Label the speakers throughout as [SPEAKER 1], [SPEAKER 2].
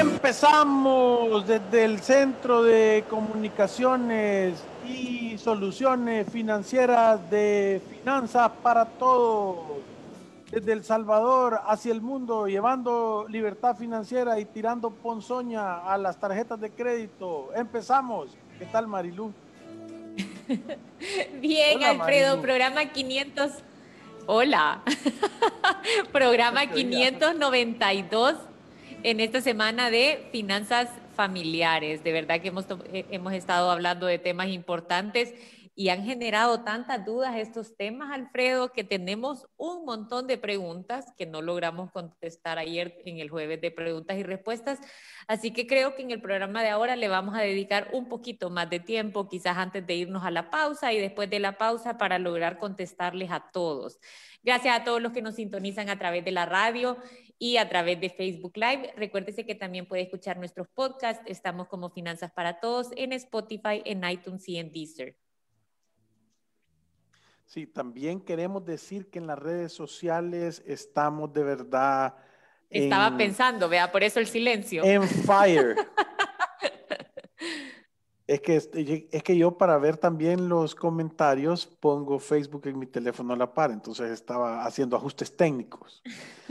[SPEAKER 1] Empezamos desde el Centro de Comunicaciones y Soluciones Financieras de Finanzas para Todos, desde El Salvador hacia el mundo, llevando libertad financiera y tirando ponzoña a las tarjetas de crédito. Empezamos. ¿Qué tal, Marilu?
[SPEAKER 2] Bien, Alfredo, programa 500. Hola, programa 592 en esta semana de finanzas familiares. De verdad que eh, hemos, estado hablando de temas importantes y han generado tantas dudas estos temas, Alfredo, que tenemos un montón de preguntas que no logramos contestar ayer en el jueves de preguntas y respuestas. Así que creo que en el programa de ahora le vamos a dedicar un poquito más de tiempo, quizás antes de irnos a la pausa y después de la pausa para lograr contestarles a todos. Gracias a todos los que nos sintonizan a través de la radio y a través de Facebook Live. Recuérdese que también puede escuchar nuestros podcasts. Estamos como Finanzas para Todos en Spotify, en iTunes y en Deezer.
[SPEAKER 1] Sí, también queremos decir que en las redes sociales estamos de verdad.
[SPEAKER 2] Estaba pensando, vea, por eso el silencio. En fire.
[SPEAKER 1] es, que, este, es que yo para ver también los comentarios pongo Facebook en mi teléfono a la par, entonces estaba haciendo ajustes técnicos.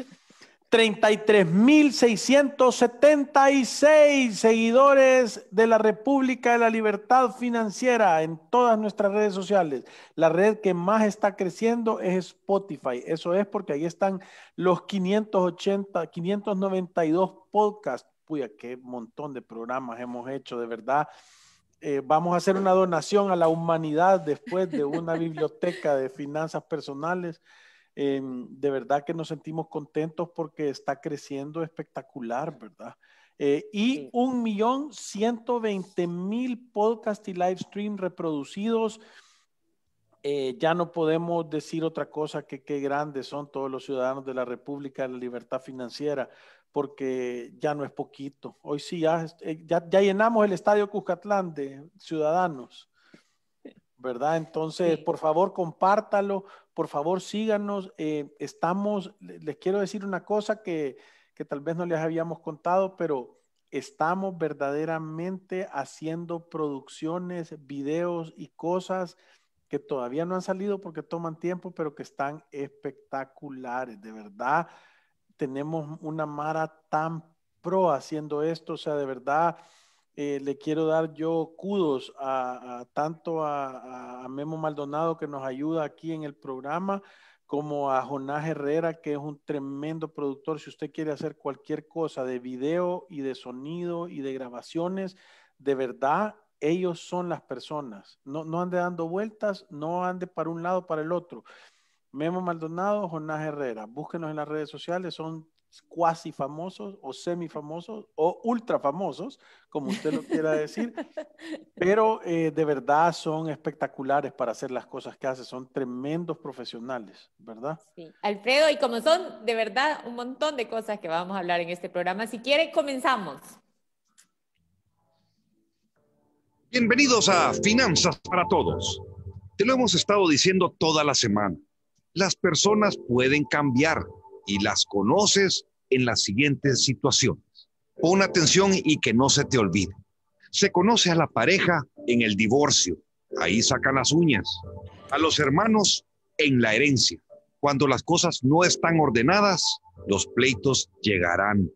[SPEAKER 1] 33.676 seguidores de la República de la Libertad Financiera en todas nuestras redes sociales. La red que más está creciendo es Spotify. Eso es porque ahí están los 580, 592 podcasts. Puya, qué montón de programas hemos hecho, de verdad. Eh, vamos a hacer una donación a la humanidad después de una biblioteca de finanzas personales. Em, de verdad que nos sentimos contentos porque está creciendo espectacular, ¿verdad? Eh, y un millón ciento veinte mil podcast y live stream reproducidos. Eh, ya no podemos decir otra cosa que qué grandes son todos los ciudadanos de la República de la Libertad Financiera, porque ya no es poquito. Hoy sí, ya, eh, ya, ya llenamos el estadio Cuscatlán de ciudadanos. ¿verdad? Entonces, por favor, compártalo, por favor, síganos. Eh, estamos, les quiero decir una cosa que, que tal vez no les habíamos contado, pero estamos verdaderamente haciendo producciones, videos y cosas que todavía no han salido porque toman tiempo, pero que están espectaculares, de verdad. Tenemos una Mara tan pro haciendo esto, o sea, de verdad eh, le quiero dar yo kudos a, tanto a, Memo Maldonado que nos ayuda aquí en el programa, como a Jonás Herrera, que es un tremendo productor. Si usted quiere hacer cualquier cosa de video y de sonido y de grabaciones, de verdad, ellos son las personas. No, no ande dando vueltas, no ande para un lado, para el otro. Memo Maldonado, Jonás Herrera. Búsquenos en las redes sociales, son cuasi famosos o semifamosos, o ultra famosos, como usted lo quiera decir, pero eh, de verdad son espectaculares para hacer las cosas que hace, son tremendos profesionales,
[SPEAKER 2] ¿verdad? Sí, Alfredo, y como son de verdad un montón de cosas que vamos a hablar en este programa, si quiere, comenzamos.
[SPEAKER 3] Bienvenidos a Finanzas para Todos. Te lo hemos estado diciendo toda la semana. Las personas pueden cambiar y las conoces en las siguientes situaciones. Pon atención y que no se te olvide. Se conoce a la pareja en el divorcio, ahí sacan las uñas. A los hermanos en la herencia. Cuando las cosas no están ordenadas, los pleitos llegarán.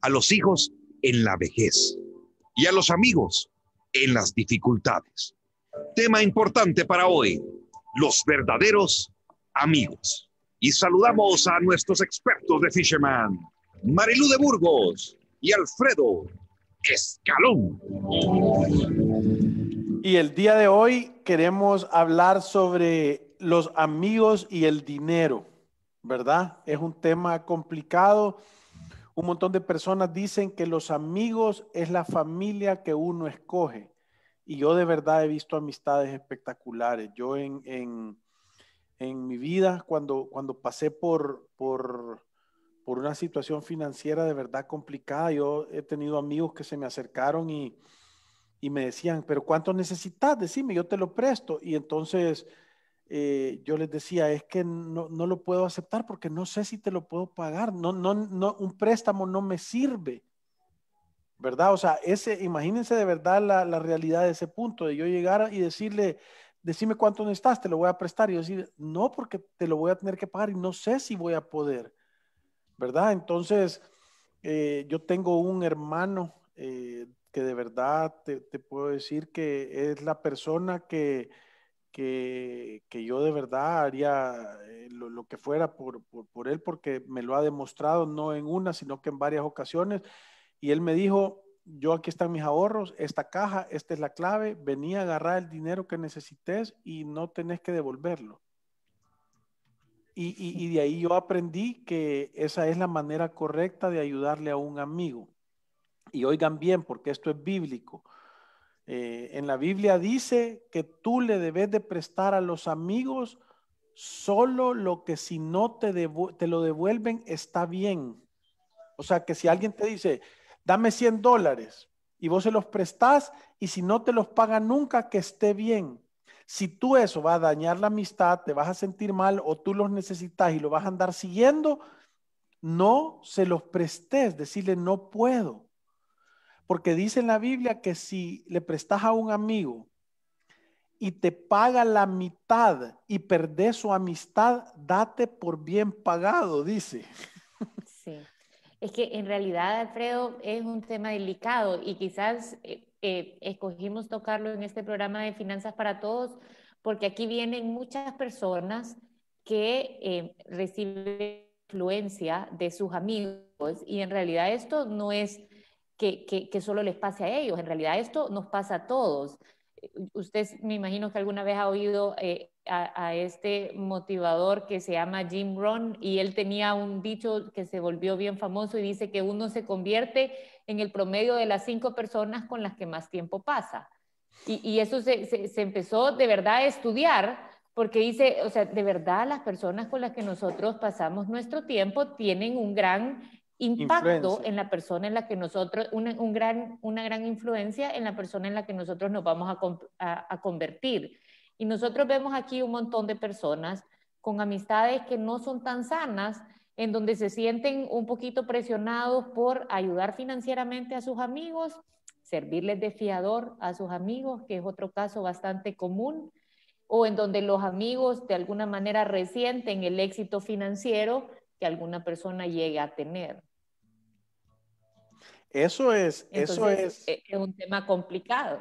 [SPEAKER 3] A los hijos en la vejez. Y a los amigos en las dificultades. Tema importante para hoy, los verdaderos amigos. Y saludamos a nuestros expertos de Fisherman, Marilú de Burgos y Alfredo Escalón. Y el
[SPEAKER 1] día de hoy queremos hablar sobre los amigos y el dinero, ¿verdad? Es un tema complicado. Un montón de personas dicen que los amigos es la familia que uno escoge. Y yo de verdad he visto amistades espectaculares. Yo en en mi vida cuando, cuando pasé por, por, por una situación financiera de verdad complicada. Yo he tenido amigos que se me acercaron y, y me decían, pero ¿cuánto necesitas? Decime, yo te lo presto. Y entonces eh, yo les decía, es que no, lo puedo aceptar porque no sé si te lo puedo pagar. No, no, no, un préstamo no me sirve. ¿Verdad? O sea, ese, imagínense de verdad la, la realidad de ese punto, de yo llegar y decirle, decime cuánto necesitas, te lo voy a prestar. Y yo decir, no, porque te lo voy a tener que pagar y no sé si voy a poder, ¿verdad? Entonces, eh, yo tengo un hermano eh, que de verdad te, puedo decir que es la persona que, que, que yo de verdad haría eh, lo, lo que fuera por, por, por él, porque me lo ha demostrado no en una, sino que en varias ocasiones. Y él me dijo, yo aquí están mis ahorros, esta caja, esta es la clave, venía a agarrar el dinero que necesites y no tenés que devolverlo. Y, de ahí yo aprendí que esa es la manera correcta de ayudarle a un amigo. Y oigan bien, porque esto es bíblico. Eh, en la Biblia dice que tú le debes de prestar a los amigos solo lo que si no te, te lo devuelven está bien. O sea, que si alguien te dice, dame 100 dólares y vos se los prestás y si no te los paga nunca, que esté bien. Si tú eso va a dañar la amistad, te vas a sentir mal o tú los necesitas y lo vas a andar siguiendo, no se los prestes, decirle no puedo. Porque dice en la Biblia que si le prestas a un amigo y te paga la mitad y perdés su amistad, date por bien pagado, dice.
[SPEAKER 2] Es que en realidad, Alfredo, es un tema delicado y quizás eh, eh, escogimos tocarlo en este programa de Finanzas para Todos porque aquí vienen muchas personas que eh, reciben influencia de sus amigos y en realidad esto no es que, solo les pase a ellos, en realidad esto nos pasa a todos usted me imagino que alguna vez ha oído eh, a, este motivador que se llama Jim Rohn y él tenía un dicho que se volvió bien famoso y dice que uno se convierte en el promedio de las cinco personas con las que más tiempo pasa. Y, eso se, empezó de verdad a estudiar porque dice, o sea, de verdad las personas con las que nosotros pasamos nuestro tiempo tienen un gran impacto en la persona en la que nosotros, una, gran, una gran influencia en la persona en la que nosotros nos vamos a, a, a convertir. Y nosotros vemos aquí un montón de personas con amistades que no son tan sanas, en donde se sienten un poquito presionados por ayudar financieramente a sus amigos, servirles de fiador a sus amigos, que es otro caso bastante común, o en donde los amigos de alguna manera resienten el éxito financiero alguna persona llegue a tener.
[SPEAKER 1] Eso es, eso es.
[SPEAKER 2] Eh, es un tema complicado.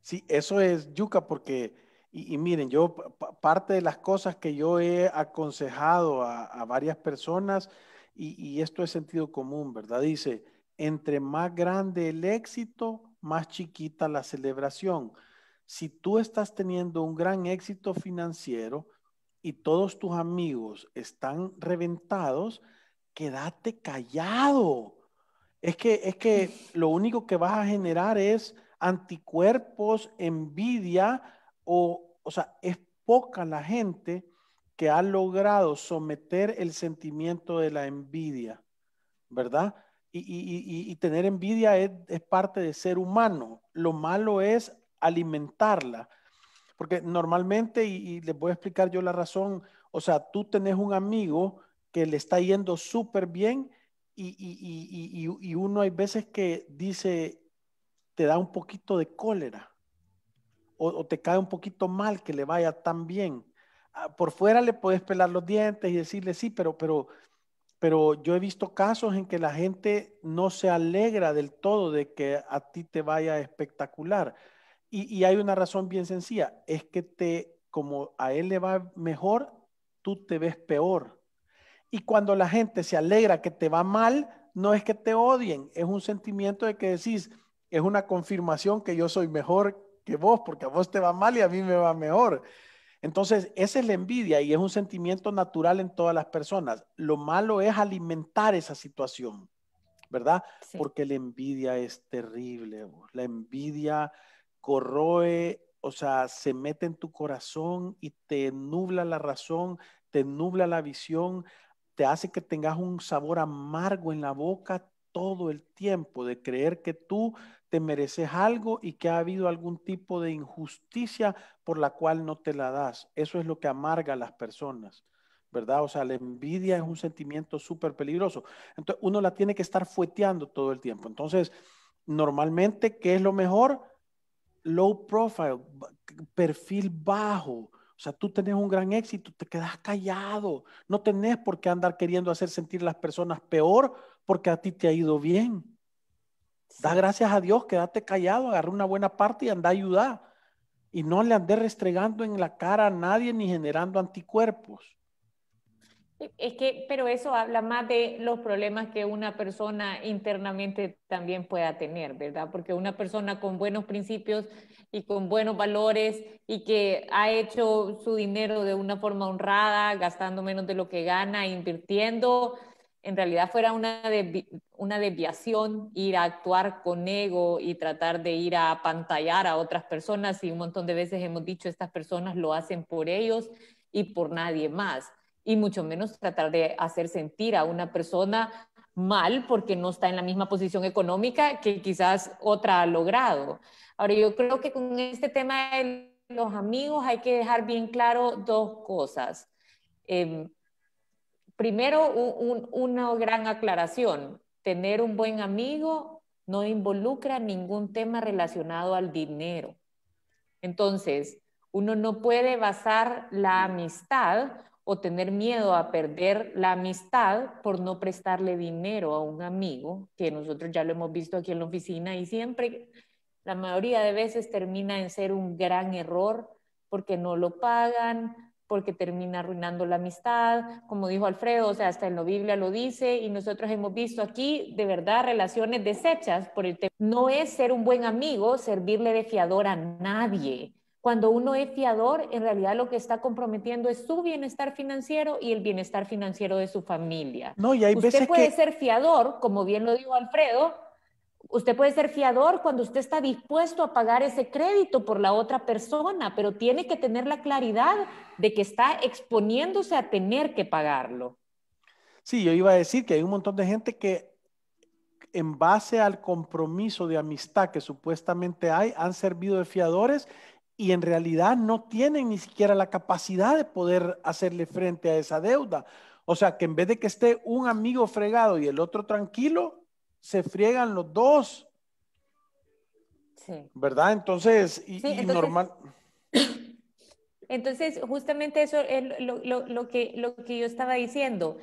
[SPEAKER 1] Sí, eso es, Yuka, porque, y, miren, yo, parte de las cosas que yo he aconsejado a, varias personas, y, y, esto es sentido común, ¿verdad? Dice, entre más grande el éxito, más chiquita la celebración. Si tú estás teniendo un gran éxito financiero, y todos tus amigos están reventados, quédate callado. Es que, es que lo único que vas a generar es anticuerpos, envidia, o, o sea, es poca la gente que ha logrado someter el sentimiento de la envidia, ¿verdad? Y, tener envidia es, es parte de ser humano. Lo malo es alimentarla. Porque normalmente, y, les voy a explicar yo la razón, o sea, tú tenés un amigo que le está yendo súper bien y, uno hay veces que dice, te da un poquito de cólera o, te cae un poquito mal que le vaya tan bien. Ah, por fuera le puedes pelar los dientes y decirle sí, pero, pero, pero yo he visto casos en que la gente no se alegra del todo de que a ti te vaya espectacular. Y, hay una razón bien sencilla, es que te, como a él le va mejor, tú te ves peor. Y cuando la gente se alegra que te va mal, no es que te odien, es un sentimiento de que decís, es una confirmación que yo soy mejor que vos, porque a vos te va mal y a mí me va mejor. Entonces, esa es la envidia y es un sentimiento natural en todas las personas. Lo malo es alimentar esa situación, ¿verdad? Porque la envidia es terrible, la envidia corroe, o sea, se mete en tu corazón y te nubla la razón, te nubla la visión, te hace que tengas un sabor amargo en la boca todo el tiempo, de creer que tú te mereces algo y que ha habido algún tipo de injusticia por la cual no te la das. Eso es lo que amarga a las personas, ¿verdad? O sea, la envidia es un sentimiento súper peligroso. Entonces, uno la tiene que estar fueteando todo el tiempo. Entonces, normalmente, ¿qué es lo mejor? low profile, perfil bajo. O sea, tú tenés un gran éxito, te quedas callado. No tenés por qué andar queriendo hacer sentir las personas peor porque a ti te ha ido bien. Da gracias a Dios, quédate callado, agarra una buena parte y anda a ayudar. Y no le andes restregando en la cara a nadie ni generando anticuerpos.
[SPEAKER 2] Es que, pero eso habla más de los problemas que una persona internamente también pueda tener, ¿verdad? Porque una persona con buenos principios y con buenos valores y que ha hecho su dinero de una forma honrada, gastando menos de lo que gana, invirtiendo, en realidad fuera una, desviación ir a actuar con ego y tratar de ir a pantallar a otras personas y un montón de veces hemos dicho estas personas lo hacen por ellos y por nadie más y mucho menos tratar de hacer sentir a una persona mal porque no está en la misma posición económica que quizás otra ha logrado. Ahora, yo creo que con este tema de los amigos hay que dejar bien claro dos cosas. Em, primero, una gran aclaración. Tener un buen amigo no involucra ningún tema relacionado al dinero. Entonces, uno no puede basar la amistad o tener miedo a perder la amistad por no prestarle dinero a un amigo, que nosotros ya lo hemos visto aquí en la oficina y siempre, la mayoría de veces termina en ser un gran error porque no lo pagan, porque termina arruinando la amistad, como dijo Alfredo, o sea, hasta en la Biblia lo dice y nosotros hemos visto aquí de verdad relaciones deshechas por el No es ser un buen amigo, servirle de fiador a nadie cuando uno es fiador, en realidad lo que está comprometiendo es su bienestar financiero y el bienestar financiero de su familia.
[SPEAKER 1] No, y hay usted puede
[SPEAKER 2] ser fiador, como bien lo dijo Alfredo, usted puede ser fiador cuando usted está dispuesto a pagar ese crédito por la otra persona, pero tiene que tener la claridad de que está exponiéndose a tener que pagarlo.
[SPEAKER 1] Sí, yo iba a decir que hay un montón de gente que en base al compromiso de amistad que supuestamente hay, han servido de fiadores y en realidad no tienen ni siquiera la capacidad de poder hacerle frente a esa deuda. O sea, que en vez de que esté un amigo fregado y el otro tranquilo, se friegan los dos. Sí. ¿Verdad? Entonces, y, normal.
[SPEAKER 2] Entonces, justamente eso es lo, que, lo que yo estaba diciendo.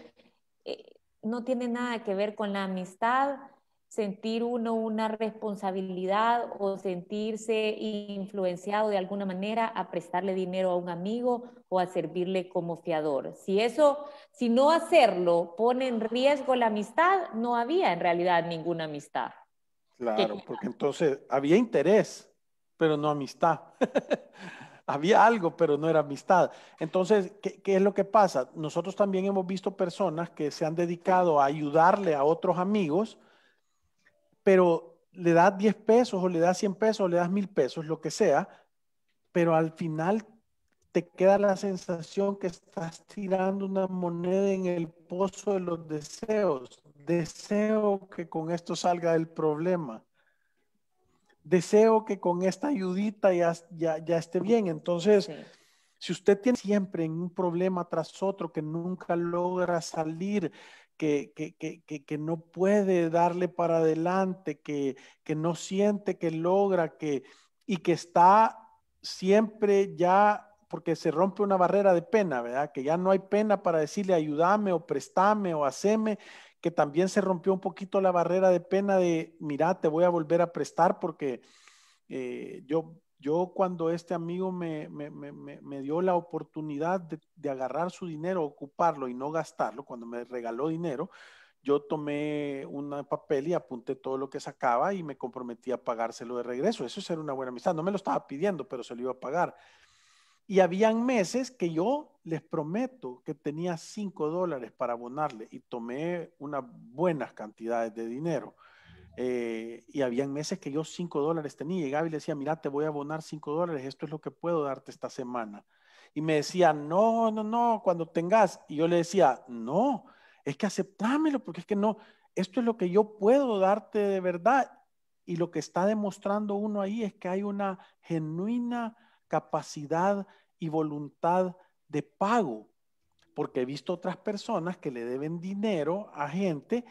[SPEAKER 2] Eh, no tiene nada que ver con la amistad, sentir uno una responsabilidad o sentirse influenciado de alguna manera a prestarle dinero a un amigo o a servirle como fiador. Si eso, si no hacerlo pone en riesgo la amistad, no había en realidad ninguna amistad.
[SPEAKER 1] Claro, porque entonces había interés, pero no amistad. había algo, pero no era amistad. Entonces, ¿qué, ¿qué es lo que pasa? Nosotros también hemos visto personas que se han dedicado a ayudarle a otros amigos, pero le das 10 pesos o le das 100 pesos o le das 1000 pesos, lo que sea, pero al final te queda la sensación que estás tirando una moneda en el pozo de los deseos. Deseo que con esto salga el problema. Deseo que con esta ayudita ya, esté bien. Entonces, si usted tiene siempre un problema tras otro que nunca logra salir, que, que, que, que, no puede darle para adelante, que, que no siente que logra, que, y que está siempre ya, porque se rompe una barrera de pena, ¿verdad? Que ya no hay pena para decirle ayúdame o préstame o haceme, que también se rompió un poquito la barrera de pena de, mira, te voy a volver a prestar porque eh, yo yo cuando este amigo me, me, dio la oportunidad de, agarrar su dinero, ocuparlo y no gastarlo, cuando me regaló dinero, yo tomé un papel y apunté todo lo que sacaba y me comprometí a pagárselo de regreso. Eso era una buena amistad. No me lo estaba pidiendo, pero se lo iba a pagar. Y habían meses que yo les prometo que tenía cinco dólares para abonarle y tomé unas buenas cantidades de dinero. Eh, y habían meses que yo cinco dólares tenía. Llegaba y le decía, mira, te voy a abonar cinco dólares, esto es lo que puedo darte esta semana. Y me decía, no, no, no, cuando tengas. Y yo le decía, no, es que aceptámelo, porque es que no, esto es lo que yo puedo darte de verdad. Y lo que está demostrando uno ahí es que hay una genuina capacidad y voluntad de pago, porque he visto otras personas que le deben dinero a gente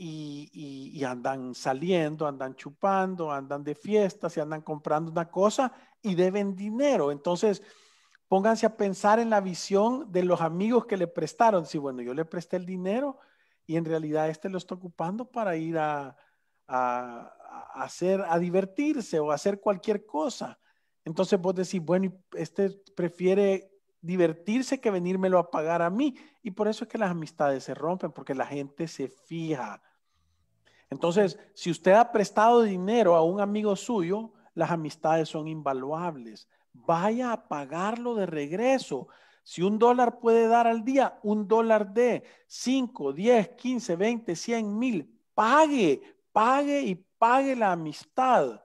[SPEAKER 1] y, andan saliendo, andan chupando, andan de fiestas y andan comprando una cosa y deben dinero. Entonces, pónganse a pensar en la visión de los amigos que le prestaron. Si, bueno, yo le presté el dinero y en realidad este lo está ocupando para ir a, hacer, a divertirse o hacer cualquier cosa. Entonces vos decís, bueno, este prefiere divertirse que venírmelo a pagar a mí. Y por eso es que las amistades se rompen, porque la gente se fija entonces, si usted ha prestado dinero a un amigo suyo, las amistades son invaluables. Vaya a pagarlo de regreso. Si un dólar puede dar al día, un dólar de 5, 10, 15, 20, 100 mil. Pague, pague y pague la amistad.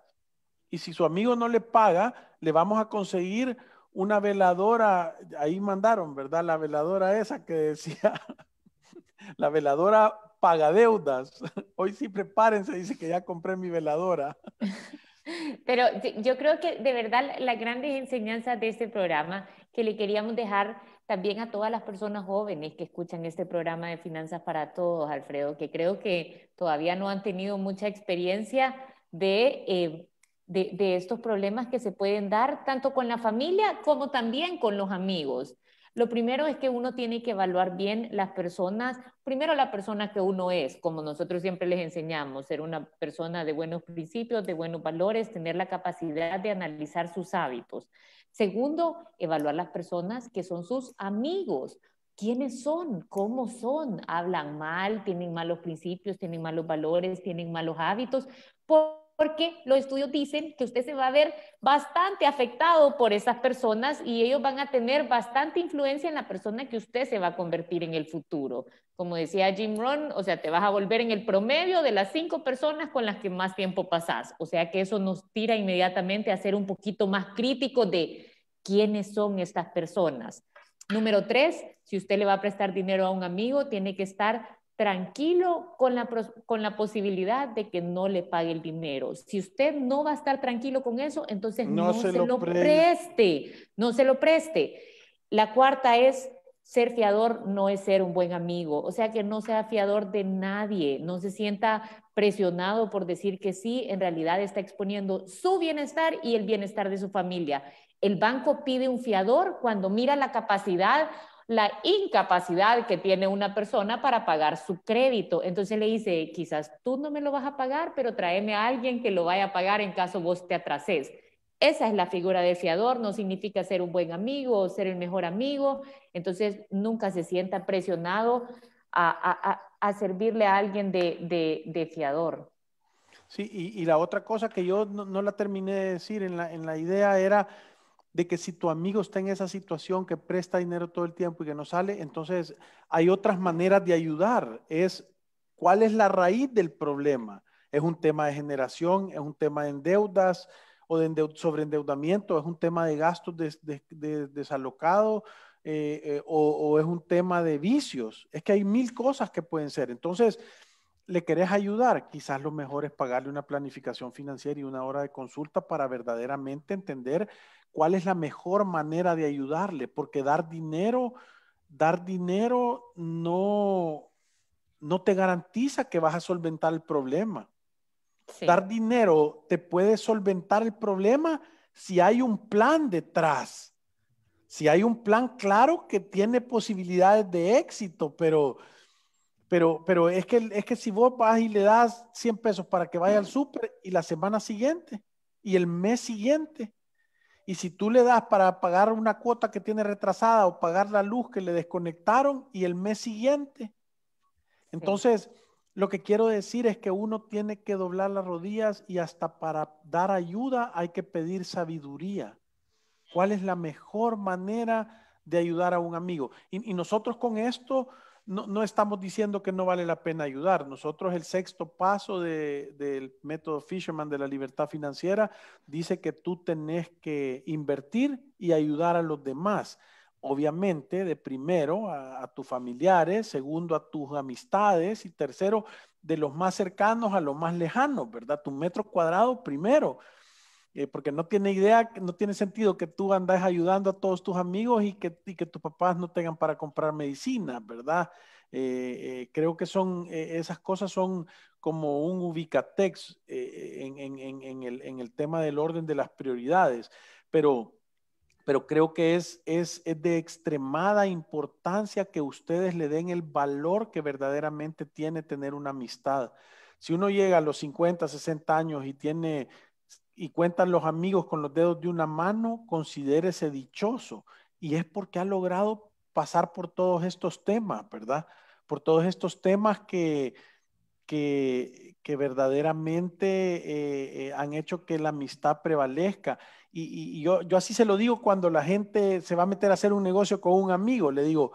[SPEAKER 1] Y si su amigo no le paga, le vamos a conseguir una veladora. Ahí mandaron, ¿verdad? La veladora esa que decía. la veladora paga deudas. Hoy sí prepárense, dice que ya compré mi veladora.
[SPEAKER 2] Pero yo creo que de verdad las grandes enseñanzas de este programa que le queríamos dejar también a todas las personas jóvenes que escuchan este programa de Finanzas para Todos, Alfredo, que creo que todavía no han tenido mucha experiencia de eh, estos problemas que se pueden dar tanto con la familia como también con los amigos. Lo primero es que uno tiene que evaluar bien las personas, primero la persona que uno es, como nosotros siempre les enseñamos, ser una persona de buenos principios, de buenos valores, tener la capacidad de analizar sus hábitos. Segundo, evaluar las personas que son sus amigos, quiénes son, cómo son, hablan mal, tienen malos principios, tienen malos valores, tienen malos hábitos. Por porque los estudios dicen que usted se va a ver bastante afectado por esas personas y ellos van a tener bastante influencia en la persona que usted se va a convertir en el futuro. Como decía Jim Rohn, o sea, te vas a volver en el promedio de las cinco personas con las que más tiempo pasás. O sea que eso nos tira inmediatamente a ser un poquito más crítico de quiénes son estas personas. Número tres, si usted le va a prestar dinero a un amigo, tiene que estar tranquilo con la, con la posibilidad de que no le pague el dinero. Si usted no va a estar tranquilo con eso, entonces no, se, lo preste, no se lo preste. La cuarta es ser fiador no es ser un buen amigo, o sea que no sea fiador de nadie, no se sienta presionado por decir que sí, en realidad está exponiendo su bienestar y el bienestar de su familia. El banco pide un fiador cuando mira la capacidad la incapacidad que tiene una persona para pagar su crédito. Entonces le dice, quizás tú no me lo vas a pagar, pero tráeme a alguien que lo vaya a pagar en caso vos te atrases. Esa es la figura de fiador, no significa ser un buen amigo o ser el mejor amigo. Entonces nunca se sienta presionado a, servirle a alguien de, fiador.
[SPEAKER 1] Sí, y, la otra cosa que yo no, la terminé de decir en la, en la idea era de que si tu amigo está en esa situación que presta dinero todo el tiempo y que no sale, entonces hay otras maneras de ayudar. Es cuál es la raíz del problema. Es un tema de generación, es un tema de deudas o de sobreendeudamiento, es un tema de gastos de, desalocados eh, eh, o, o es un tema de vicios. Es que hay mil cosas que pueden ser. Entonces, le querés ayudar, quizás lo mejor es pagarle una planificación financiera y una hora de consulta para verdaderamente entender cuál es la mejor manera de ayudarle, porque dar dinero, dar dinero no, no te garantiza que vas a solventar el problema. Dar dinero te puede solventar el problema si hay un plan detrás, si hay un plan claro que tiene posibilidades de éxito, pero, pero, pero es, que, es que si vos vas y le das 100 pesos para que vaya al súper y la semana siguiente y el mes siguiente y si tú le das para pagar una cuota que tiene retrasada o pagar la luz que le desconectaron y el mes siguiente. Entonces, lo que quiero decir es que uno tiene que doblar las rodillas y hasta para dar ayuda hay que pedir sabiduría. ¿Cuál es la mejor manera de ayudar a un amigo? y nosotros con esto no, estamos diciendo que no vale la pena ayudar. Nosotros el sexto paso del método Fisherman de la libertad financiera dice que tú tenés que invertir y ayudar a los demás. Obviamente, de primero a, tus familiares, segundo a tus amistades y tercero de los más cercanos a los más lejanos, ¿verdad? Tu metro cuadrado primero. Eh, porque no tiene idea, no tiene sentido que tú andes ayudando a todos tus amigos y que, que tus papás no tengan para comprar medicina, ¿verdad? Eh, eh, creo que son, esas cosas son como un ubicatex en, en, el, tema del orden de las prioridades, pero, pero creo que es, es, es de extremada importancia que ustedes le den el valor que verdaderamente tiene tener una amistad. Si uno llega a los 50, 60 años y tiene y cuentan los amigos con los dedos de una mano, considérese dichoso. Y es porque ha logrado pasar por todos estos temas, ¿verdad? Por todos estos temas que, que, verdaderamente eh, eh, han hecho que la amistad prevalezca. Y, yo, yo así se lo digo cuando la gente se va a meter a hacer un negocio con un amigo, le digo,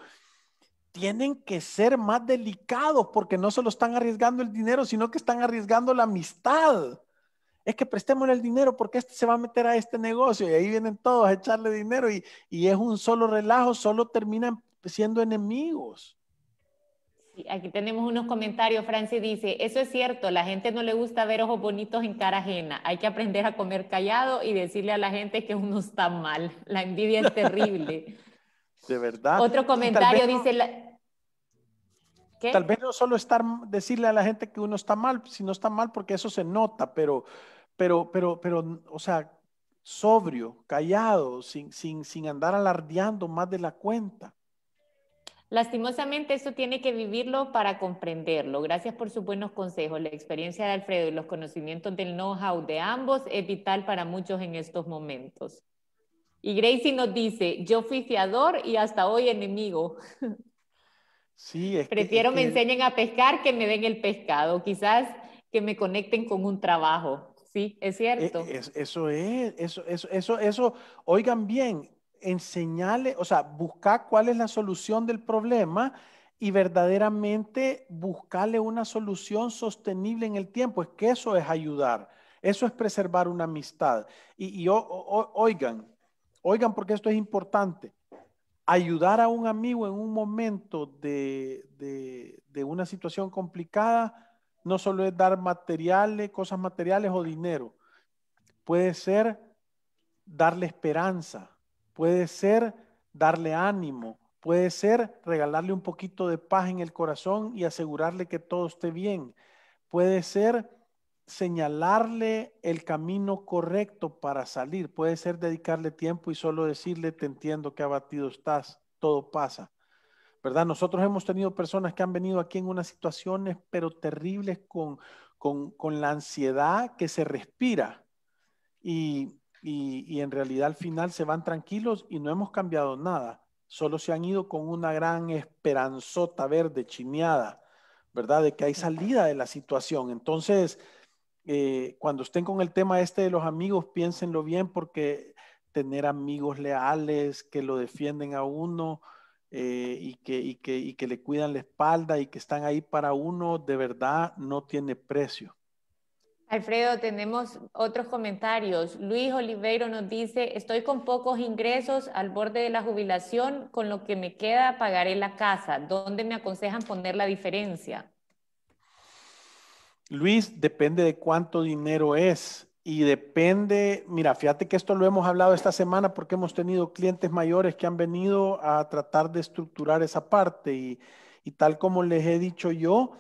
[SPEAKER 1] tienen que ser más delicados porque no solo están arriesgando el dinero, sino que están arriesgando la amistad es que prestémosle el dinero porque este se va a meter a este negocio y ahí vienen todos a echarle dinero y, es un solo relajo, solo terminan siendo enemigos.
[SPEAKER 2] aquí tenemos unos comentarios, Francis dice, eso es cierto, la gente no le gusta ver ojos bonitos en cara ajena, hay que aprender a comer callado y decirle a la gente que uno está mal, la envidia es terrible.
[SPEAKER 1] De verdad. Otro comentario
[SPEAKER 2] dice...
[SPEAKER 1] Tal vez no solo estar, decirle a la gente que uno está mal, si no está mal, porque eso se nota, pero pero, pero, pero, o sea, sobrio, callado, sin, sin, sin andar alardeando más de la cuenta.
[SPEAKER 2] Lastimosamente eso tiene que vivirlo para comprenderlo. Gracias por sus buenos consejos. La experiencia de Alfredo y los conocimientos del know-how de ambos es vital para muchos en estos momentos. Y Gracie nos dice, yo fui fiador y hasta hoy enemigo.
[SPEAKER 1] Sí, es Prefiero me enseñen
[SPEAKER 2] a pescar que me den el pescado, quizás que me conecten con un trabajo sí, es e, cierto.
[SPEAKER 1] eso es, eso, eso, eso, oigan bien, enseñale, o sea, buscar cuál es la solución del problema y verdaderamente buscarle una solución sostenible en el tiempo. Es que eso es ayudar, eso es preservar una amistad. Y, y oigan, oigan porque esto es importante. Ayudar a un amigo en un momento de, de, de una situación complicada no solo es dar materiales, cosas materiales o dinero. Puede ser darle esperanza, puede ser darle ánimo, puede ser regalarle un poquito de paz en el corazón y asegurarle que todo esté bien. Puede ser señalarle el camino correcto para salir, puede ser dedicarle tiempo y solo decirle te entiendo que abatido estás, todo pasa. ¿verdad? Nosotros hemos tenido personas que han venido aquí en unas situaciones, pero terribles con, la ansiedad que se respira. Y, en realidad al final se van tranquilos y no hemos cambiado nada. Solo se han ido con una gran esperanzota verde chineada, ¿verdad? De que hay salida de la situación. Entonces, eh, cuando estén con el tema este de los amigos, piénsenlo bien porque tener amigos leales que lo defienden a uno, eh, y, que, que, y que le cuidan la espalda y que están ahí para uno, de verdad no tiene precio.
[SPEAKER 2] Alfredo, tenemos otros comentarios. Luis Oliveiro nos dice, estoy con pocos ingresos al borde de la jubilación, con lo que me queda pagaré la casa. ¿Dónde me aconsejan poner la diferencia?
[SPEAKER 1] Luis, depende de cuánto dinero es. Y depende, mira, fíjate que esto lo hemos hablado esta semana porque hemos tenido clientes mayores que han venido a tratar de estructurar esa parte y, tal como les he dicho yo,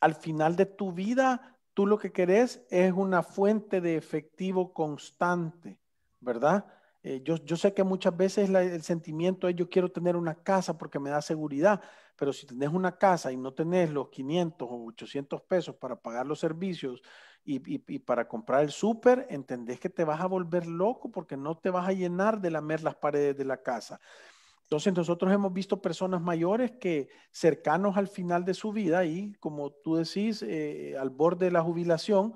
[SPEAKER 1] al final de tu vida, tú lo que querés es una fuente de efectivo constante, ¿verdad? Eh, yo, sé que muchas veces el sentimiento es yo quiero tener una casa porque me da seguridad, pero si tenés una casa y no tenés los 500 o 800 pesos para pagar los servicios y, para comprar el súper, entendés que te vas a volver loco porque no te vas a llenar de lamer las paredes de la casa. Entonces nosotros hemos visto personas mayores que cercanos al final de su vida y como tú decís, eh, al borde de la jubilación,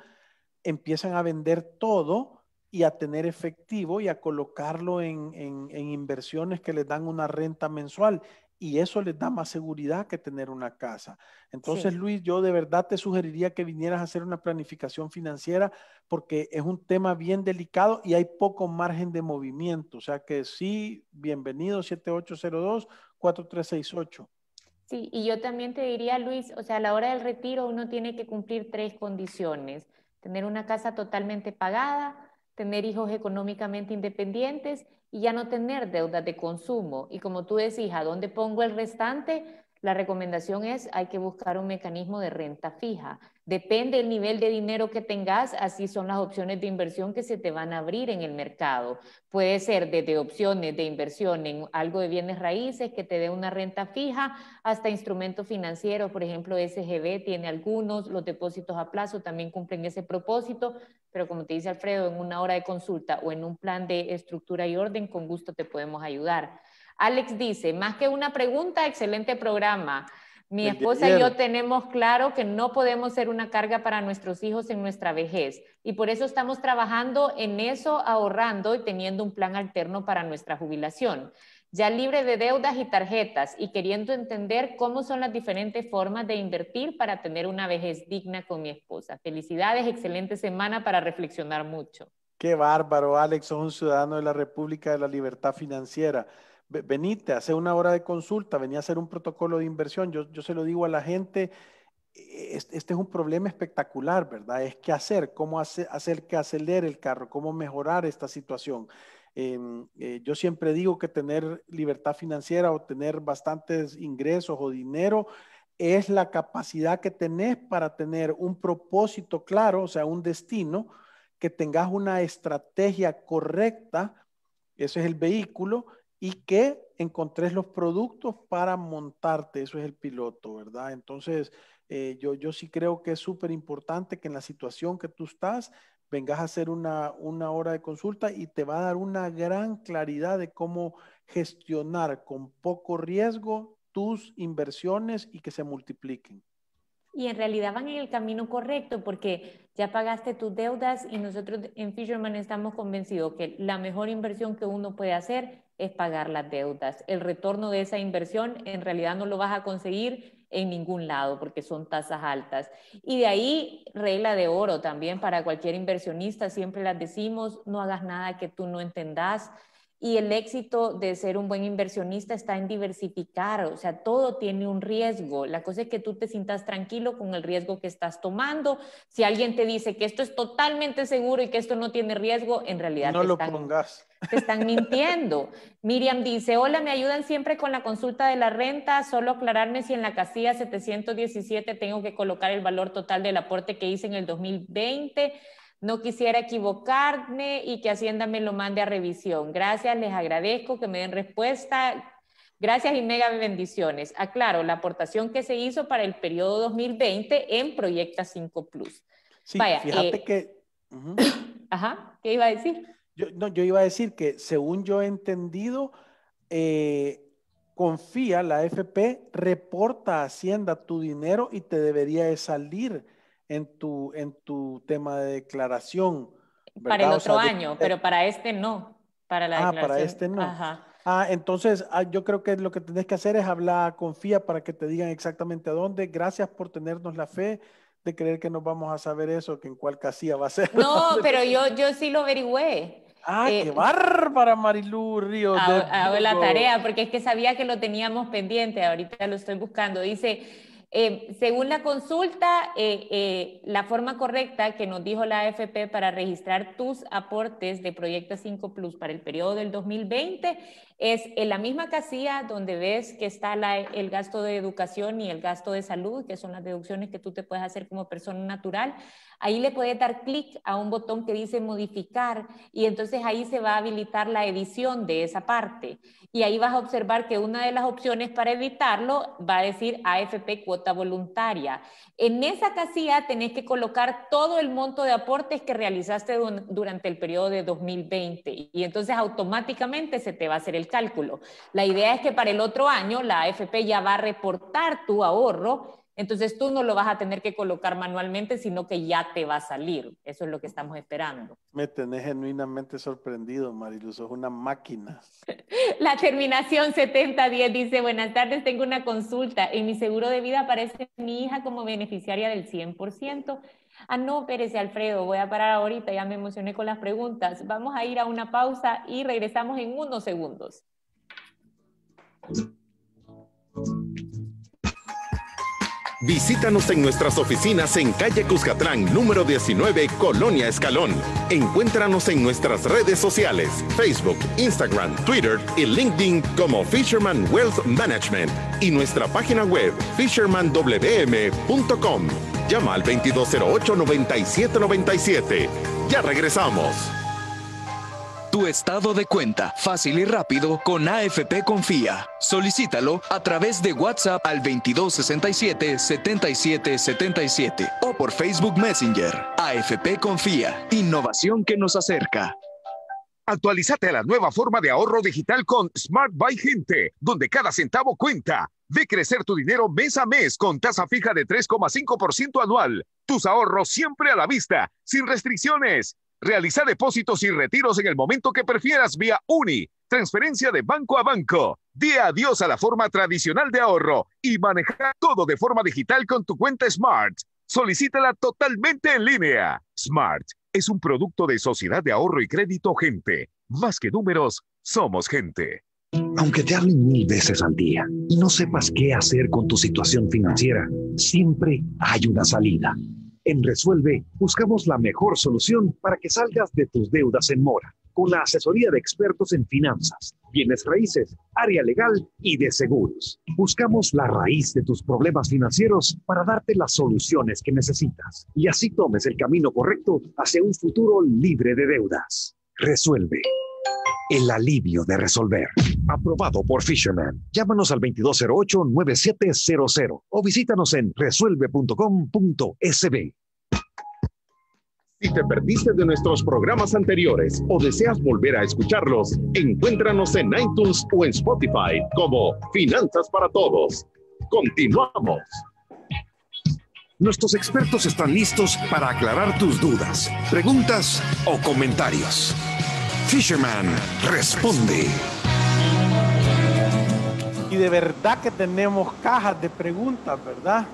[SPEAKER 1] empiezan a vender todo y a tener efectivo y a colocarlo en, en, inversiones que les dan una renta mensual y eso les da más seguridad que tener una casa. Entonces, Luis, yo de verdad te sugeriría que vinieras a hacer una planificación financiera porque es un tema bien delicado y hay poco margen de movimiento. O sea que sí, bienvenido 7802-4368.
[SPEAKER 2] Sí, y yo también te diría, Luis, o sea, a la hora del retiro uno tiene que cumplir tres condiciones. Tener una casa totalmente pagada, tener hijos económicamente independientes y ya no tener deuda de consumo. Y como tú decís, ¿a dónde pongo el restante? la recomendación es hay que buscar un mecanismo de renta fija. Depende del nivel de dinero que tengas, así son las opciones de inversión que se te van a abrir en el mercado. Puede ser desde opciones de inversión en algo de bienes raíces que te dé una renta fija hasta instrumentos financieros, por ejemplo, SGB tiene algunos, los depósitos a plazo también cumplen ese propósito, pero como te dice Alfredo, en una hora de consulta o en un plan de estructura y orden, con gusto te podemos ayudar. Alex dice, más que una pregunta, excelente programa. Mi esposa y yo tenemos claro que no podemos ser una carga para nuestros hijos en nuestra vejez y por eso estamos trabajando en eso, ahorrando y teniendo un plan alterno para nuestra jubilación, ya libre de deudas y tarjetas y queriendo entender cómo son las diferentes formas de invertir para tener una vejez digna con mi esposa. Felicidades, excelente semana para reflexionar mucho.
[SPEAKER 1] Qué bárbaro, Alex, sos un ciudadano de la República de la Libertad Financiera venite, hace una hora de consulta, venía a hacer un protocolo de inversión. Yo, se lo digo a la gente, e-, este, este, es un problema espectacular, ¿verdad? Es qué hacer, cómo hacer que acelere el carro, cómo mejorar esta situación. Em, eh, yo siempre digo que tener libertad financiera o tener bastantes ingresos o dinero es la capacidad que tenés para tener un propósito claro, o sea, un destino, que tengas una estrategia correcta, ese es el vehículo, y que encontres los productos para montarte, eso es el piloto, ¿verdad? Entonces, eh, yo, yo sí creo que es súper importante que en la situación que tú estás, vengas a hacer una, una hora de consulta y te va a dar una gran claridad de cómo gestionar con poco riesgo tus inversiones y que se multipliquen
[SPEAKER 2] y en realidad van en el camino correcto porque ya pagaste tus deudas y nosotros en Fisherman estamos convencidos que la mejor inversión que uno puede hacer es pagar las deudas. El retorno de esa inversión en realidad no lo vas a conseguir en ningún lado porque son tasas altas. Y de ahí, regla de oro también para cualquier inversionista, siempre las decimos, no hagas nada que tú no entendas y el éxito de ser un buen inversionista está en diversificar, o sea, todo tiene un riesgo. La cosa es que tú te sientas tranquilo con el riesgo que estás tomando. Si alguien te dice que esto es totalmente seguro y que esto no tiene riesgo, en realidad no te lo están, pongas. Te están mintiendo. Miriam dice, hola, me ayudan siempre con la consulta de la renta, solo aclararme si en la casilla 717 tengo que colocar el valor total del aporte que hice en el 2020. No quisiera equivocarme y que Hacienda me lo mande a revisión. Gracias, les agradezco que me den respuesta. Gracias y mega bendiciones. Aclaro, la aportación que se hizo para el periodo 2020 en Proyecta 5 Plus. Sí, Vaya, fíjate eh, que... Ajá, ¿qué iba a decir?
[SPEAKER 1] Yo, no, yo iba a decir que según yo he entendido, eh, confía, la FP reporta a Hacienda tu dinero y te debería de salir en tu, en tu tema de declaración. Para el otro año,
[SPEAKER 2] pero para este no. Para la ah, para este no.
[SPEAKER 1] Ah, entonces ah, yo creo que lo que tenés que hacer es hablar, confía para que te digan exactamente a dónde. Gracias por tenernos la fe de creer que nos vamos a saber eso, que en cuál casilla va a ser. No, pero yo,
[SPEAKER 2] yo sí lo averigüé.
[SPEAKER 1] Ah, eh, qué bárbara, Marilú Ríos. hago la tarea
[SPEAKER 2] porque es que sabía que lo teníamos pendiente, ahorita lo estoy buscando. Dice, eh, según la consulta, eh, eh, la forma correcta que nos dijo la AFP para registrar tus aportes de Proyecto 5 Plus para el periodo del 2020 es en la misma casilla donde ves que está el gasto de educación y el gasto de salud, que son las deducciones que tú te puedes hacer como persona natural. Ahí le puedes dar clic a un botón que dice modificar y entonces ahí se va a habilitar la edición de esa parte. Y ahí vas a observar que una de las opciones para editarlo va a decir AFP cuota voluntaria. En esa casilla tenés que colocar todo el monto de aportes que realizaste durante el periodo de 2020 y entonces automáticamente se te va a hacer el cálculo. La idea es que para el otro año la AFP ya va a reportar tu ahorro, entonces tú no lo vas a tener que colocar manualmente, sino que ya te va a salir. Eso es lo que estamos esperando.
[SPEAKER 1] Me tenés genuinamente sorprendido, Marilu, sos una máquina.
[SPEAKER 2] la terminación 7010 dice, buenas tardes, tengo una consulta. En mi seguro de vida aparece mi hija como beneficiaria del 100% ah, no, Pérez y Alfredo, voy a parar ahorita, ya me emocioné con las preguntas. Vamos a ir a una pausa y regresamos en unos segundos.
[SPEAKER 3] Visítanos en nuestras oficinas en calle Cuscatlán, número 19, Colonia Escalón. Encuéntranos en nuestras redes sociales, Facebook, Instagram, Twitter y LinkedIn como Fisherman Wealth Management y nuestra página web fishermanwm.com. Llama al 2208-9797. Ya regresamos. Tu estado de cuenta, fácil y rápido, con AFP Confía. Solicítalo a través de WhatsApp al 2267-7777 o por Facebook Messenger. AFP Confía, innovación que nos acerca. Actualizate a la nueva forma de ahorro digital con Smart Buy Gente, donde cada centavo cuenta. Ve crecer tu dinero mes a mes con tasa fija de 3,5% anual. Tus ahorros siempre a la vista, sin restricciones. Realiza depósitos y retiros en el momento que prefieras vía UNI, transferencia de banco a banco. Di adiós a la forma tradicional de ahorro y maneja todo de forma digital con tu cuenta Smart. Solicítala totalmente en línea. Smart es un producto de Sociedad de Ahorro y Crédito Gente. Más que números, somos gente. Aunque te hablen mil veces al día y no sepas qué hacer con tu situación financiera, siempre hay una salida. En Resuelve buscamos la mejor solución para que salgas de tus deudas en mora, con la asesoría de expertos en finanzas, bienes raíces, área legal y de seguros. Buscamos la raíz de tus problemas financieros para darte las soluciones que necesitas y así tomes el camino correcto hacia un futuro libre de deudas. Resuelve. El alivio de resolver. Aprobado por Fisherman. Llámanos al 2208-9700 o visítanos en resuelve.com.sb. Si te perdiste de nuestros programas anteriores o deseas volver a escucharlos, encuéntranos en iTunes o en Spotify como Finanzas para Todos. Continuamos. Nuestros expertos están listos para aclarar tus dudas, preguntas o comentarios. Fisherman responde.
[SPEAKER 1] Y de verdad que tenemos cajas de preguntas, ¿verdad?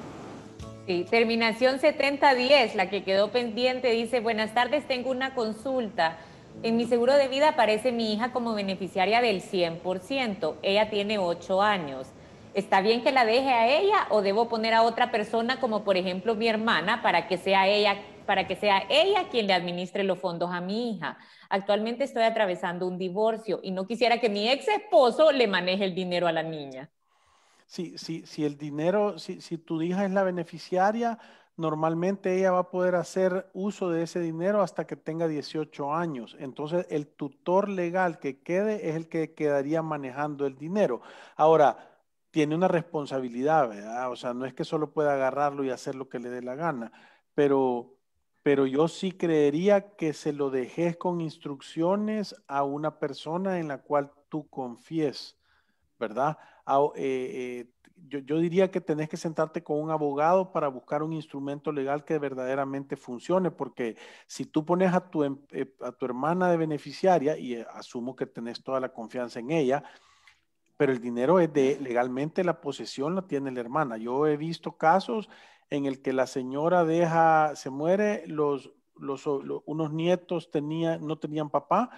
[SPEAKER 2] Sí, terminación 7010, la que quedó pendiente, dice, buenas tardes, tengo una consulta. En mi seguro de vida aparece mi hija como beneficiaria del 100%, ella tiene 8 años. ¿Está bien que la deje a ella o debo poner a otra persona como por ejemplo mi hermana para que sea ella para que sea ella quien le administre los fondos a mi hija. Actualmente estoy atravesando un divorcio y no quisiera que mi ex esposo le maneje el dinero a la niña.
[SPEAKER 1] Sí, sí, si el dinero, si, si tu hija es la beneficiaria, normalmente ella va a poder hacer uso de ese dinero hasta que tenga 18 años. Entonces, el tutor legal que quede es el que quedaría manejando el dinero. Ahora, tiene una responsabilidad, ¿verdad? O sea, no es que solo pueda agarrarlo y hacer lo que le dé la gana, pero pero yo sí creería que se lo dejes con instrucciones a una persona en la cual tú confíes, ¿verdad? Eh, eh, yo, diría que tenés que sentarte con un abogado para buscar un instrumento legal que verdaderamente funcione, porque si tú pones a tu, em, eh, a tu hermana de beneficiaria, y asumo que tenés toda la confianza en ella, pero el dinero es de legalmente la posesión la tiene la hermana. Yo he visto casos en el que la señora deja, se muere, los, unos nietos tenía, no tenían papá,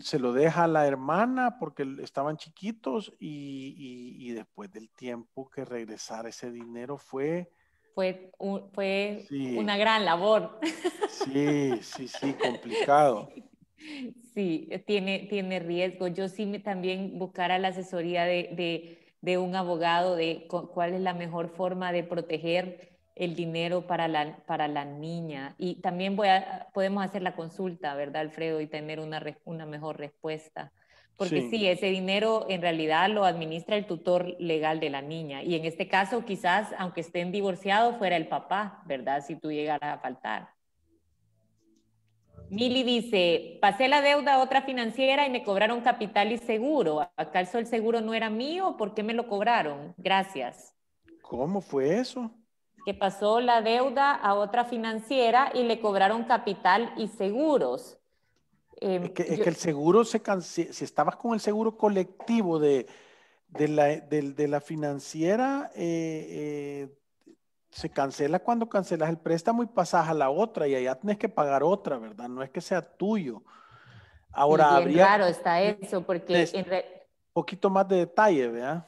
[SPEAKER 1] se lo deja a la hermana porque estaban chiquitos y, después del tiempo que regresar ese dinero fue...
[SPEAKER 2] Fue, una gran labor.
[SPEAKER 1] Sí, sí, sí, complicado.
[SPEAKER 2] Sí, tiene, tiene riesgo. Yo sí me también a la asesoría de de un abogado de cuál es la mejor forma de proteger el dinero para la, para la niña. Y también podemos hacer la consulta, ¿verdad, Alfredo? Y tener una, una mejor respuesta. Porque sí. ese dinero en realidad lo administra el tutor legal de la niña. Y en este caso, quizás, aunque estén divorciados, fuera el papá, ¿verdad? Si tú llegaras a faltar. Mili dice, pasé la deuda a otra financiera y me cobraron capital y seguro. ¿Acaso el seguro no era mío? ¿Por qué me lo cobraron? Gracias.
[SPEAKER 1] ¿Cómo fue eso?
[SPEAKER 2] Que pasó la deuda a otra financiera y le cobraron capital y seguros.
[SPEAKER 1] Em, es, que, el seguro, se si estabas con el seguro colectivo de, de, la, financiera, eh, eh, se cancela cuando cancelas el préstamo y pasas a la otra y allá tienes que pagar otra, ¿verdad? No es que sea tuyo. Ahora Claro, está eso,
[SPEAKER 2] porque... Un
[SPEAKER 1] Poquito más de detalle, ¿verdad?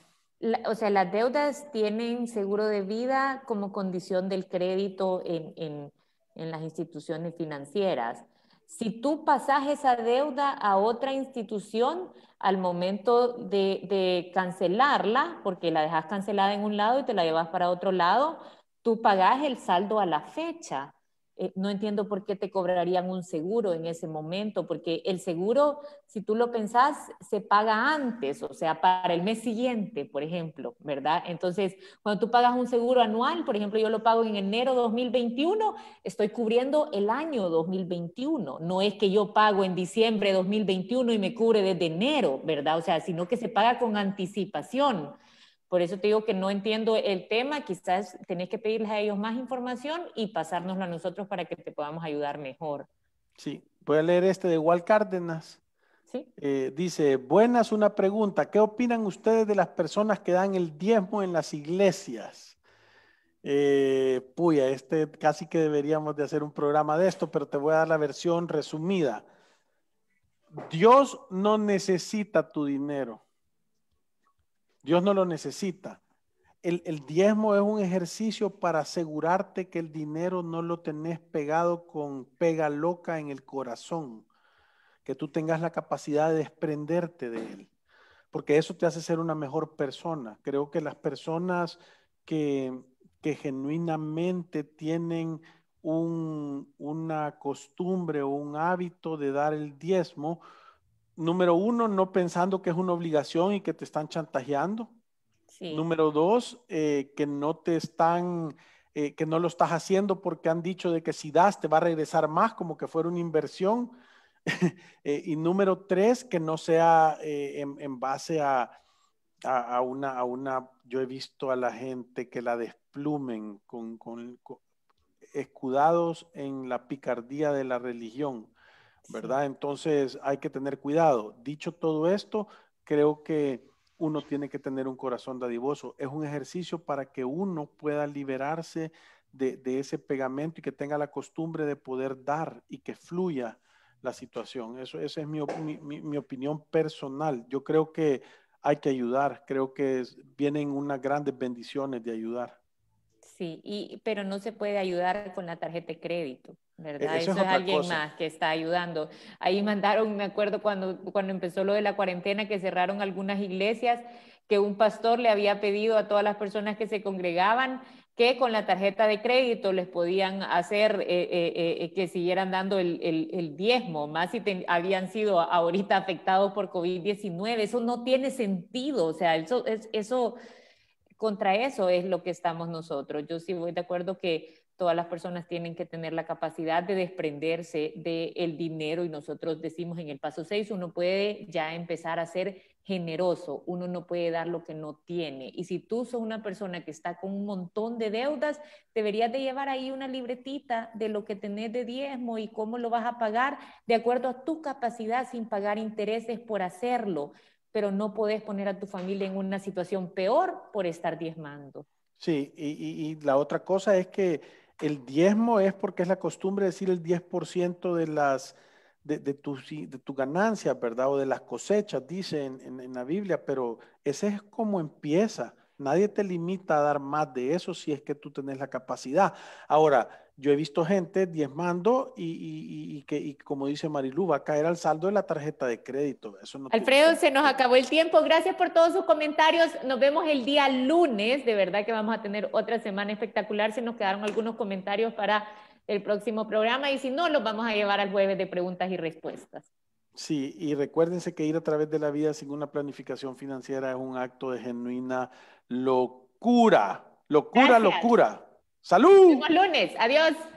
[SPEAKER 2] o sea, las deudas tienen seguro de vida como condición del crédito en, en, en las instituciones financieras. Si tú pasas esa deuda a otra institución, al momento de, de, cancelarla, porque la dejas cancelada en un lado y te la llevas para otro lado, Tú pagas el saldo a la fecha. Eh, no entiendo por qué te cobrarían un seguro en ese momento, porque el seguro, si tú lo pensás, se paga antes, o sea, para el mes siguiente, por ejemplo, ¿verdad? Entonces, cuando tú pagas un seguro anual, por ejemplo, yo lo pago en enero 2021, estoy cubriendo el año 2021, no es que yo pago en diciembre de 2021 y me cubre desde enero, ¿verdad? O sea, sino que se paga con anticipación. Por eso te digo que no entiendo el tema, quizás tenés que pedirles a ellos más información y pasárnoslo a nosotros para que te podamos ayudar mejor.
[SPEAKER 1] Sí, voy a leer este de Wal Cárdenas. ¿Sí? Eh, dice, buenas, una pregunta. ¿Qué opinan ustedes de las personas que dan el diezmo en las iglesias? Eh, puya, este casi que deberíamos de hacer un programa de esto, pero te voy a dar la versión resumida. Dios no necesita tu dinero. Dios no lo necesita. El, diezmo es un ejercicio para asegurarte que el dinero no lo tenés pegado con pega loca en el corazón, que tú tengas la capacidad de desprenderte de él, porque eso te hace ser una mejor persona. Creo que las personas que, genuinamente tienen una costumbre o un hábito de dar el diezmo, número uno, no pensando que es una obligación y que te están chantajeando. Número dos, eh, que no te están, eh, que no lo estás haciendo porque han dicho de que si das te va a regresar más, como que fuera una inversión. Eh, y número tres, que no sea en, base a, una, yo he visto a la gente que la desplumen con escudados en la picardía de la religión ¿verdad? Entonces hay que tener cuidado. Dicho todo esto, creo que uno tiene que tener un corazón dadivoso. Es un ejercicio para que uno pueda liberarse de, ese pegamento y que tenga la costumbre de poder dar y que fluya la situación. Eso, esa es mi, opinión personal. Yo creo que hay que ayudar. Creo que vienen unas grandes bendiciones de ayudar.
[SPEAKER 2] Sí, y, pero no se puede ayudar con la tarjeta de crédito. ¿verdad? E-, eso, es, alguien más que está ayudando. Ahí mandaron, me acuerdo cuando, cuando empezó lo de la cuarentena, que cerraron algunas iglesias, que un pastor le había pedido a todas las personas que se congregaban que con la tarjeta de crédito les podían hacer eh, eh, eh, que siguieran dando el, el, diezmo, más si habían sido ahorita afectados por COVID-19. Eso no tiene sentido, o sea, eso, es, eso, contra eso es lo que estamos nosotros. Yo sí voy de acuerdo que todas las personas tienen que tener la capacidad de desprenderse del dinero y nosotros decimos en el paso 6, uno puede ya empezar a ser generoso, uno no puede dar lo que no tiene. Y si tú sos una persona que está con un montón de deudas, deberías de llevar ahí una libretita de lo que tenés de diezmo y cómo lo vas a pagar de acuerdo a tu capacidad sin pagar intereses por hacerlo, pero no podés poner a tu familia en una situación peor por estar diezmando.
[SPEAKER 1] Sí, y, y, y la otra cosa es que el diezmo es porque es la costumbre decir el 10% de las de, de tu ganancia, ¿verdad? O de las cosechas, dice en, la Biblia, pero ese es como empieza. Nadie te limita a dar más de eso si es que tú tienes la capacidad. Ahora, yo he visto gente diezmando y, que, como dice Marilu, va a caer al saldo de la tarjeta de crédito.
[SPEAKER 2] Alfredo, se nos acabó el tiempo. Gracias por todos sus comentarios. Nos vemos el día lunes. De verdad que vamos a tener otra semana espectacular. Se nos quedaron algunos comentarios para el próximo programa y si no, los vamos a llevar al jueves de preguntas y respuestas.
[SPEAKER 1] Sí, y recuérdense que ir a través de la vida sin una planificación financiera es un acto de genuina locura, locura, locura. ¡Salud! Nos
[SPEAKER 2] lunes. Adiós.